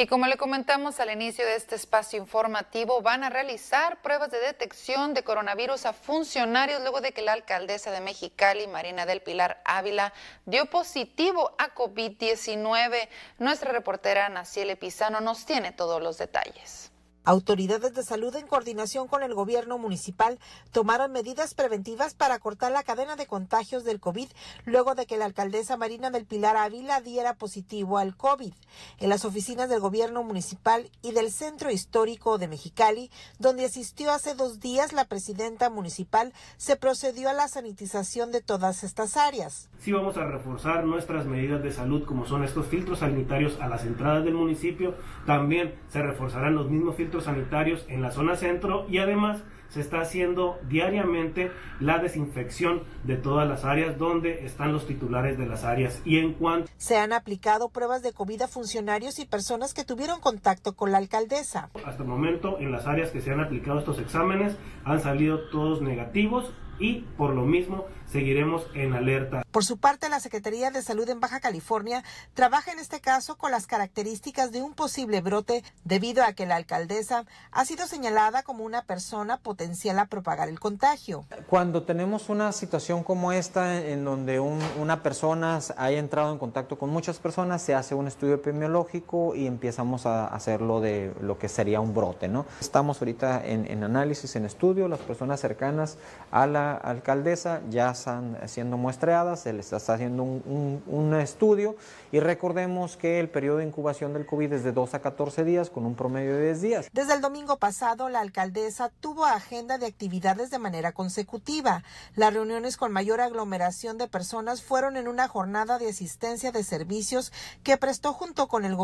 Y como le comentamos al inicio de este espacio informativo, van a realizar pruebas de detección de coronavirus a funcionarios luego de que la alcaldesa de Mexicali, Marina del Pilar Ávila, dio positivo a COVID-19. Nuestra reportera Naciele Pizano nos tiene todos los detalles. Autoridades de salud en coordinación con el gobierno municipal tomaron medidas preventivas para cortar la cadena de contagios del COVID luego de que la alcaldesa Marina del Pilar Ávila diera positivo al COVID. En las oficinas del gobierno municipal y del Centro Histórico de Mexicali, donde asistió hace dos días la presidenta municipal, se procedió a la sanitización de todas estas áreas. Sí vamos a reforzar nuestras medidas de salud como son estos filtros sanitarios a las entradas del municipio. También se reforzarán los mismos filtros sanitarios en la zona centro y además se está haciendo diariamente la desinfección de todas las áreas donde están los titulares de las áreas y en cuanto se han aplicado pruebas de COVID a funcionarios y personas que tuvieron contacto con la alcaldesa. Hasta el momento en las áreas que se han aplicado estos exámenes han salido todos negativos y por lo mismo seguiremos en alerta. Por su parte, la Secretaría de Salud en Baja California trabaja en este caso con las características de un posible brote debido a que la alcaldesa ha sido señalada como una persona potencial a propagar el contagio. Cuando tenemos una situación como esta en donde una persona haya entrado en contacto con muchas personas, se hace un estudio epidemiológico y empezamos a hacerlo de lo que sería un brote. ¿no? Estamos ahorita en análisis, en estudio, las personas cercanas a la alcaldesa ya están siendo muestreadas se está haciendo un, un, estudio y recordemos que el periodo de incubación del COVID es de 2 a 14 días con un promedio de 10 días. Desde el domingo pasado, la alcaldesa tuvo agenda de actividades de manera consecutiva. Las reuniones con mayor aglomeración de personas fueron en una jornada de asistencia de servicios que prestó junto con el gobernador